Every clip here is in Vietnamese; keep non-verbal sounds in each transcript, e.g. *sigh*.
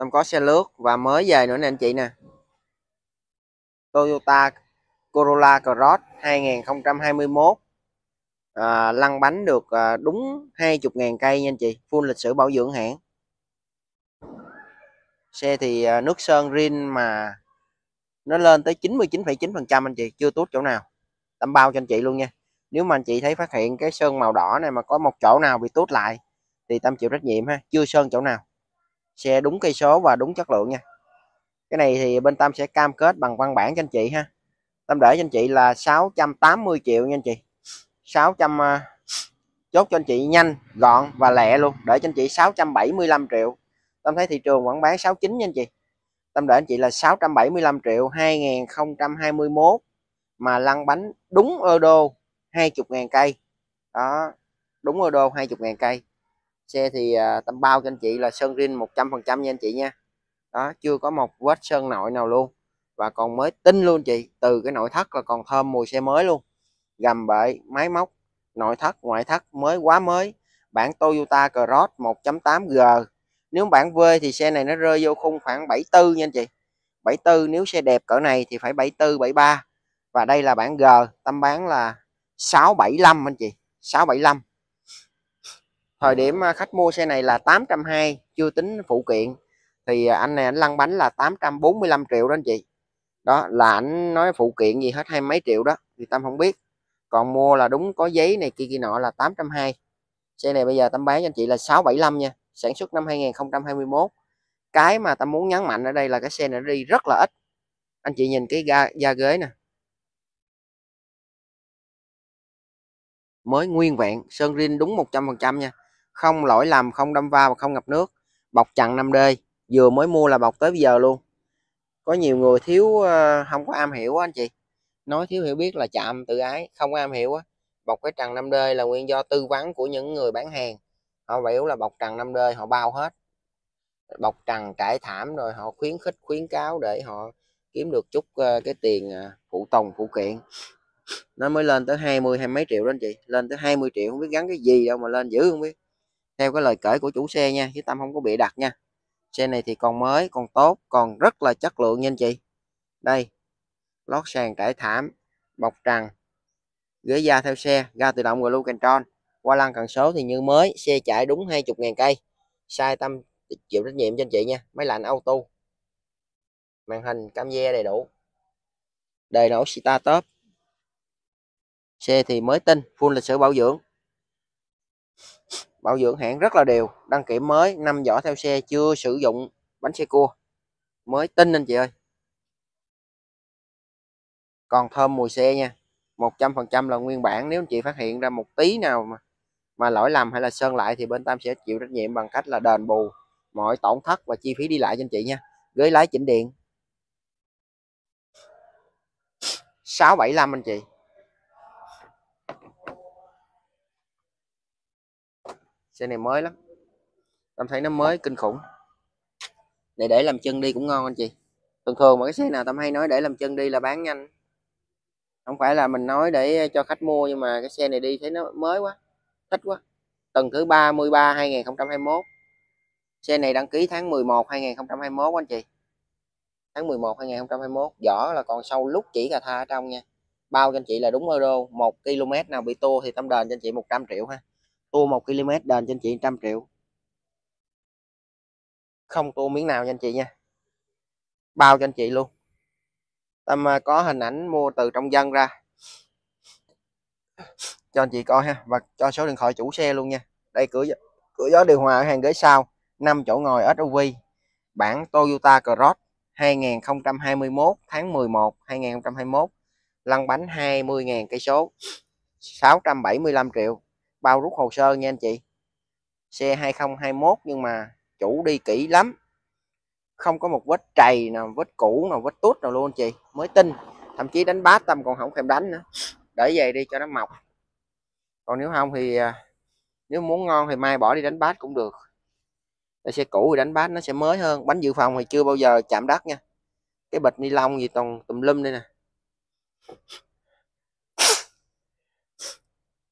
Tâm có xe lướt và mới về nữa nè anh chị nè Toyota Corolla Cross 2021 à, lăn bánh được à, đúng 20.000 cây nha anh chị full lịch sử bảo dưỡng hãng xe thì à, nước sơn rin mà nó lên tới 99,9% anh chị chưa tốt chỗ nào đảm bao cho anh chị luôn nha nếu mà anh chị thấy phát hiện cái sơn màu đỏ này mà có một chỗ nào bị tốt lại thì tâm chịu trách nhiệm ha chưa sơn chỗ nào xe đúng cây số và đúng chất lượng nha cái này thì bên Tâm sẽ cam kết bằng văn bản cho anh chị ha Tâm để cho anh chị là 680 triệu nha anh chị 600 uh, à, chốt cho anh chị nhanh gọn và lẹ luôn để cho anh chị 675 triệu Tâm thấy thị trường quảng bán 69 nha anh chị Tâm để anh chị là 675 triệu 2021 mà lăn bánh đúng ô đô 20.000 cây đó đúng ô đô 20.000 cây xe thì à, tâm bao cho anh chị là sơn rin 100% nha anh chị nha đó chưa có một vết sơn nội nào luôn và còn mới tinh luôn chị từ cái nội thất là còn thơm mùi xe mới luôn gầm bệ máy móc nội thất ngoại thất mới quá mới bản Toyota Cross 1.8G nếu bản V thì xe này nó rơi vô khung khoảng 74 nha anh chị 74 nếu xe đẹp cỡ này thì phải 74 73 và đây là bản G tâm bán là 675 anh chị 675 thời điểm à, khách mua xe này là 820 chưa tính phụ kiện thì à, anh này anh lăn bánh là 845 triệu đó anh chị đó là anh nói phụ kiện gì hết hai mấy triệu đó thì Tâm không biết còn mua là đúng có giấy này kia kia nọ là 820 xe này bây giờ Tâm bán cho anh chị là 675 nha sản xuất năm 2021 cái mà Tâm muốn nhấn mạnh ở đây là cái xe này đi rất là ít anh chị nhìn cái ga, da ghế nè mới nguyên vẹn sơn rin đúng 100% nha không lỗi lầm không đâm va và không ngập nước bọc chặn 5D vừa mới mua là bọc tới giờ luôn có nhiều người thiếu ờ, không có am hiểu á anh chị nói thiếu hiểu biết là chạm tự ái không am hiểu á bọc cái trần 5D là nguyên do tư vấn của những người bán hàng họ biểu là bọc trần 5D họ bao hết bọc trần trải thảm rồi họ khuyến khích khuyến cáo để họ kiếm được chút ờ, cái tiền ờ, phụ tùng phụ kiện nó mới lên tới 20 hay mấy triệu đó anh chị lên tới 20 triệu không biết gắn cái gì đâu mà lên dữ không biết theo cái lời kể của chủ xe nha chứ tâm không có bị đặt nha xe này thì còn mới còn tốt còn rất là chất lượng nha anh chị đây lót sàn trải thảm bọc trần ghế da theo xe ga tự động blue control qua lăng cần số thì như mới xe chạy đúng 20.000 cây sai tâm chịu trách nhiệm cho anh chị nha máy lạnh auto màn hình cam ve đầy đủ đầy nổ sita top xe thì mới tinh full lịch sử bảo dưỡng bảo dưỡng hãng rất là đều đăng kiểm mới năm vỏ theo xe chưa sử dụng bánh xe cua mới tinh anh chị ơi còn thơm mùi xe nha 100% là nguyên bản nếu anh chị phát hiện ra một tí nào mà mà lỗi lầm hay là sơn lại thì bên Tam sẽ chịu trách nhiệm bằng cách là đền bù mọi tổn thất và chi phí đi lại cho anh chị nha ghế lái chỉnh điện 675 anh chị xe này mới lắm em thấy nó mới kinh khủng để để làm chân đi cũng ngon anh chị thường thường mà cái xe nào tao hay nói để làm chân đi là bán nhanh không phải là mình nói để cho khách mua nhưng mà cái xe này đi thấy nó mới quá thích quá tuần thứ 33 2021 xe này đăng ký tháng 11 2021 anh chị tháng 11 2021 vỏ là còn sâu lúc chỉ cà tha ở trong nha bao cho anh chị là đúng euro 1 km nào bị tô thì tâm đền cho anh chị 100 triệu ha tua 1 km đền cho anh chị 100 triệu không tua miếng nào nha anh chị nha bao cho anh chị luôn Tâm à, có hình ảnh mua từ trong dân ra cho anh chị coi ha và cho số điện thoại chủ xe luôn nha đây cửa cửa gió điều hòa ở hàng ghế sau 5 chỗ ngồi SUV bản Toyota Cross 2021 tháng 11 2021 lăn bánh 20.000 cây số 675 triệu bao rút hồ sơ nha anh chị xe 2021 nhưng mà chủ đi kỹ lắm không có một vết trầy nào vết cũ nào vết tút nào luôn chị mới tin thậm chí đánh bát tâm còn không thèm đánh nữa để về đi cho nó mọc còn nếu không thì à, nếu muốn ngon thì mai bỏ đi đánh bát cũng được Đây xe cũ thì đánh bát nó sẽ mới hơn bánh dự phòng thì chưa bao giờ chạm đất nha cái bịch ni lông gì toàn tùm lum đây nè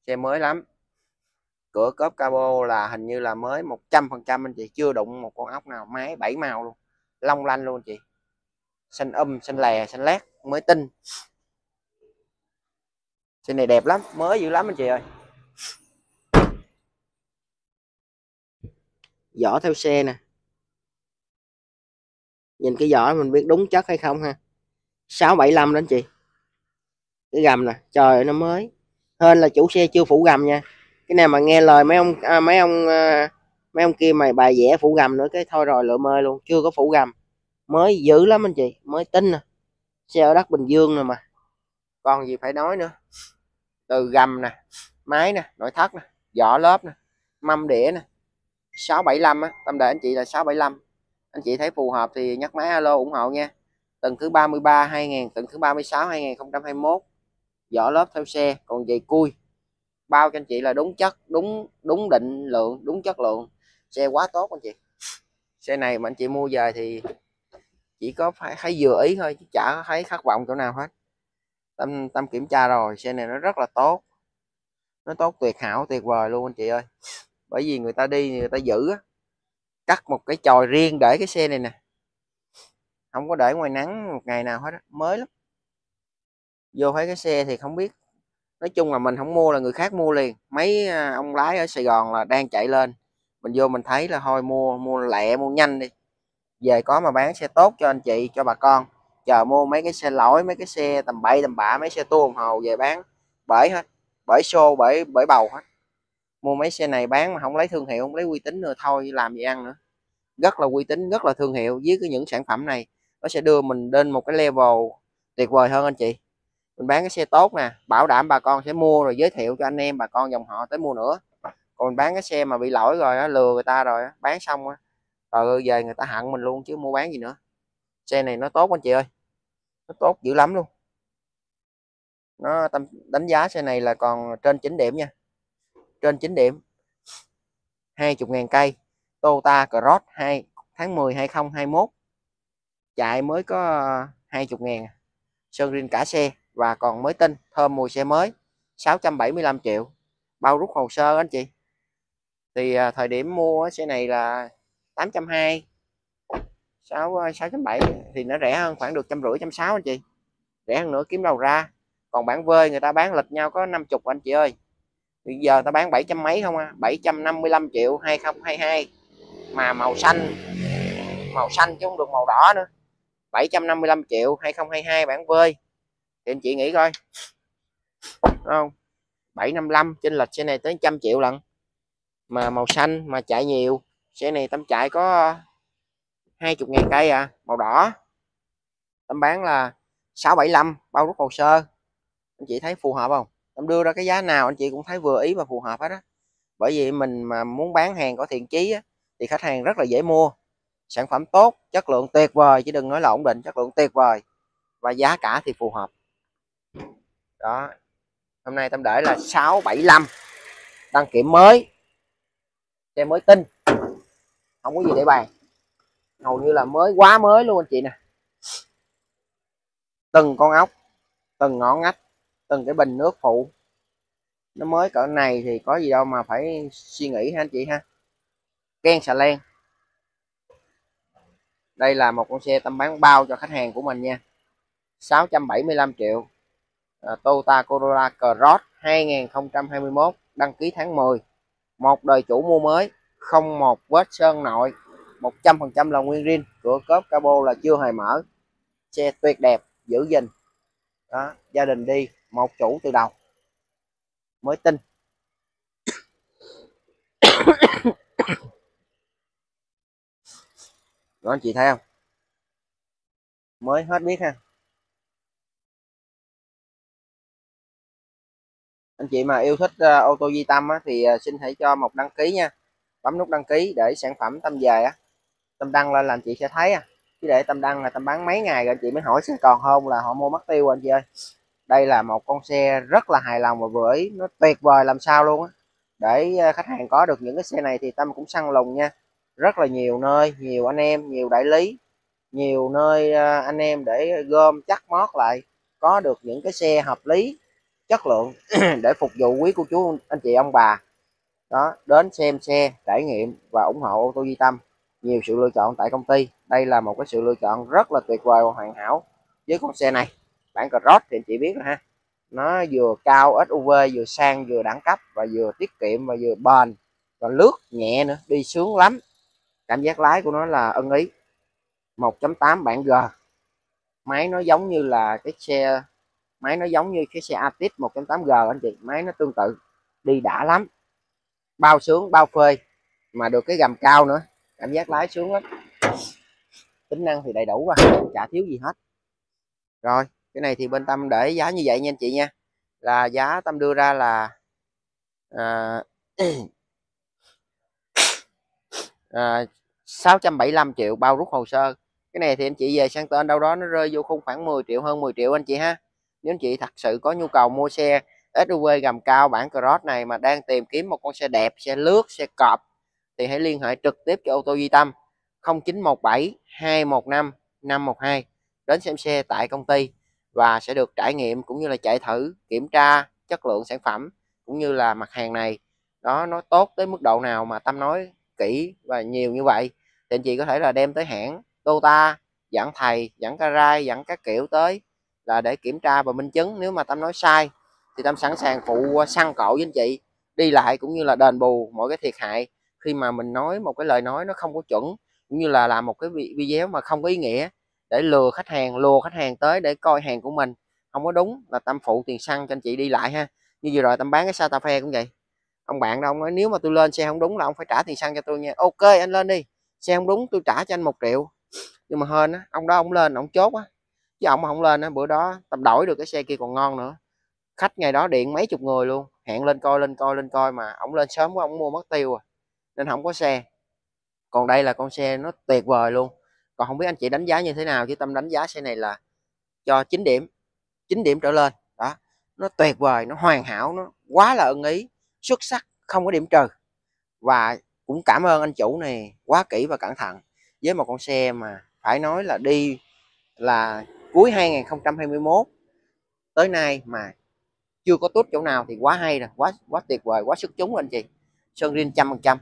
xe mới lắm cửa cốp cabo là hình như là mới 100 phần trăm anh chị chưa đụng một con ốc nào máy bảy màu luôn long lanh luôn chị xanh âm um, xanh lè xanh lét mới tinh xe này đẹp lắm mới dữ lắm anh chị ơi vỏ theo xe nè nhìn cái vỏ mình biết đúng chất hay không ha 675 đó anh chị cái gầm nè trời ơi nó mới hên là chủ xe chưa phủ gầm nha cái này mà nghe lời mấy ông à, mấy ông à, mấy ông kia mày bài vẽ phủ gầm nữa cái thôi rồi lựa mơi luôn chưa có phủ gầm mới dữ lắm anh chị mới tin nè xe ở đất bình dương rồi mà còn gì phải nói nữa từ gầm nè máy nè nội thất nè vỏ lớp nè mâm đĩa nè 675 á tâm đề anh chị là 675 anh chị thấy phù hợp thì nhắc máy alo ủng hộ nha tầng thứ 33 2000 tầng thứ 36 2021 vỏ lớp theo xe còn giày cui bao cho anh chị là đúng chất đúng đúng định lượng đúng chất lượng xe quá tốt anh chị xe này mà anh chị mua về thì chỉ có phải thấy vừa ý thôi chứ chả thấy khát vọng chỗ nào hết tâm tâm kiểm tra rồi xe này nó rất là tốt nó tốt tuyệt hảo tuyệt vời luôn anh chị ơi bởi vì người ta đi người ta giữ cắt một cái chòi riêng để cái xe này nè không có để ngoài nắng một ngày nào hết mới lắm vô thấy cái xe thì không biết nói chung là mình không mua là người khác mua liền mấy à, ông lái ở Sài Gòn là đang chạy lên mình vô mình thấy là thôi mua mua lẹ mua nhanh đi về có mà bán xe tốt cho anh chị cho bà con chờ mua mấy cái xe lỗi mấy cái xe tầm bậy tầm bạ mấy xe tua hồ về bán bởi hết bởi xô bởi bởi bầu hết mua mấy xe này bán mà không lấy thương hiệu không lấy uy tín nữa thôi làm gì ăn nữa rất là uy tín rất là thương hiệu với cái những sản phẩm này nó sẽ đưa mình lên một cái level tuyệt vời hơn anh chị mình bán cái xe tốt nè bảo đảm bà con sẽ mua rồi giới thiệu cho anh em bà con dòng họ tới mua nữa còn mình bán cái xe mà bị lỗi rồi á, lừa người ta rồi á, bán xong á, rồi về người ta hận mình luôn chứ mua bán gì nữa xe này nó tốt anh chị ơi nó tốt dữ lắm luôn nó tâm đánh giá xe này là còn trên 9 điểm nha trên 9 điểm 20.000 cây Toyota Cross 2 tháng 10 2021 chạy mới có 20.000 sơn riêng cả xe và còn mới tinh thơm mùi xe mới 675 triệu bao rút hồ sơ anh chị thì à, thời điểm mua xe này là 820 6 6.7 thì nó rẻ hơn khoảng được trăm rưỡi trăm sáu anh chị rẻ hơn nữa kiếm đầu ra còn bản vơi người ta bán lệch nhau có 50 anh chị ơi bây giờ ta bán 700 mấy không à 755 triệu 2022 mà màu xanh màu xanh chứ không được màu đỏ nữa 755 triệu 2022 bản vơi anh chị nghĩ coi đúng không 755 trên lịch xe này tới trăm triệu lần mà màu xanh mà chạy nhiều xe này tấm chạy có 20 ngàn cây à màu đỏ tấm bán là 675 bao rút hồ sơ anh chị thấy phù hợp không em đưa ra cái giá nào anh chị cũng thấy vừa ý và phù hợp hết á bởi vì mình mà muốn bán hàng có thiện chí á, thì khách hàng rất là dễ mua sản phẩm tốt chất lượng tuyệt vời chứ đừng nói là ổn định chất lượng tuyệt vời và giá cả thì phù hợp đó hôm nay tâm để là 675 đăng kiểm mới xe mới tinh không có gì để bàn hầu như là mới quá mới luôn anh chị nè từng con ốc từng ngõ ngách từng cái bình nước phụ nó mới cỡ này thì có gì đâu mà phải suy nghĩ ha anh chị ha ken xà len đây là một con xe tâm bán bao cho khách hàng của mình nha 675 triệu Ờ, Toyota Corolla Cross 2021 đăng ký tháng 10 một đời chủ mua mới không một vết sơn nội 100% là nguyên rin cửa cốp cabo là chưa hề mở xe tuyệt đẹp giữ gìn đó gia đình đi một chủ từ đầu mới tin đó anh chị thấy không mới hết biết ha anh chị mà yêu thích ờ, ô tô Di Tâm á, thì ờ, xin hãy cho một đăng ký nha bấm nút đăng ký để sản phẩm Tâm về á Tâm đăng lên là anh chị sẽ thấy à chứ để Tâm đăng là Tâm bán mấy ngày rồi anh chị mới hỏi sẽ còn không là họ mua mất tiêu anh chị ơi đây là một con xe rất là hài lòng và vừa ý nó tuyệt vời làm sao luôn á để ờ, khách hàng có được những cái xe này thì Tâm cũng săn lùng nha rất là nhiều nơi nhiều anh em nhiều đại lý nhiều nơi anh em để gom chắc mót lại có được những cái xe hợp lý chất lượng *clears throat* để phục vụ quý cô chú anh chị ông bà đó đến xem xe trải nghiệm và ủng hộ ô tô Duy Tâm nhiều sự lựa chọn tại công ty đây là một cái sự lựa chọn rất là tuyệt vời và hoàn hảo với con xe này bản Cross thì anh chị biết rồi ha nó vừa cao SUV vừa sang vừa đẳng cấp và vừa tiết kiệm và vừa bền và lướt nhẹ nữa đi sướng lắm cảm giác lái của nó là ân ý 1.8 bản G máy nó giống như là cái xe máy nó giống như cái xe Atis 1.8G anh chị máy nó tương tự đi đã lắm bao sướng bao phơi, mà được cái gầm cao nữa cảm giác lái sướng lắm tính năng thì đầy đủ quá chả thiếu gì hết rồi cái này thì bên tâm để giá như vậy nha anh chị nha là giá tâm đưa ra là à, *coughs* à, 675 triệu bao rút hồ sơ cái này thì anh chị về sang tên đâu đó nó rơi vô khung khoảng 10 triệu hơn 10 triệu anh chị ha nếu anh chị thật sự có nhu cầu mua xe SUV gầm cao bản Cross này mà đang tìm kiếm một con xe đẹp xe lướt xe cọp thì hãy liên hệ trực tiếp cho ô tô Duy Tâm 0917 215 512 đến xem xe tại công ty và sẽ được trải nghiệm cũng như là chạy thử kiểm tra chất lượng sản phẩm cũng như là mặt hàng này đó nó tốt tới mức độ nào mà Tâm nói kỹ và nhiều như vậy thì anh chị có thể là đem tới hãng Toyota, dẫn thầy dẫn carai dẫn các kiểu tới là để kiểm tra và minh chứng nếu mà tâm nói sai thì tâm sẵn sàng phụ à, săn cậu với anh chị đi lại cũng như là đền bù mọi cái thiệt hại khi mà mình nói một cái lời nói nó không có chuẩn cũng như là làm một cái video mà không có ý nghĩa để lừa khách hàng lùa khách hàng tới để coi hàng của mình không có đúng là tâm phụ tiền xăng cho anh chị đi lại ha như vừa rồi tâm bán cái Santa Fe cũng vậy ông bạn đâu nói nếu mà tôi lên xe không đúng là ông phải trả tiền xăng cho tôi nha ok anh lên đi xe không đúng tôi trả cho anh một triệu nhưng mà hên á ông đó ông lên ông chốt á chứ ông không lên á bữa đó tao đổi được cái xe kia còn ngon nữa khách ngày đó điện mấy chục người luôn hẹn lên coi lên coi lên coi mà ông lên sớm quá ông mua mất tiêu à nên không có xe còn đây là con xe nó tuyệt vời luôn còn không biết anh chị đánh giá như thế nào chứ tâm đánh giá xe này là cho 9 điểm 9 điểm trở lên đó nó tuyệt vời nó hoàn hảo nó quá là ưng ý xuất sắc không có điểm trừ và cũng cảm ơn anh chủ này quá kỹ và cẩn thận với một con xe mà phải nói là đi là cuối 2021 tới nay mà chưa có tốt chỗ nào thì quá hay rồi quá quá tuyệt vời quá sức chúng anh chị sơn riêng trăm phần trăm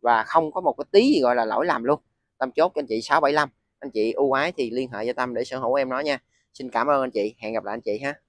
và không có một cái tí gì gọi là lỗi làm luôn tâm chốt cho anh chị 675 anh chị ưu ái thì liên hệ cho tâm để sở hữu em nói nha xin cảm ơn anh chị hẹn gặp lại anh chị ha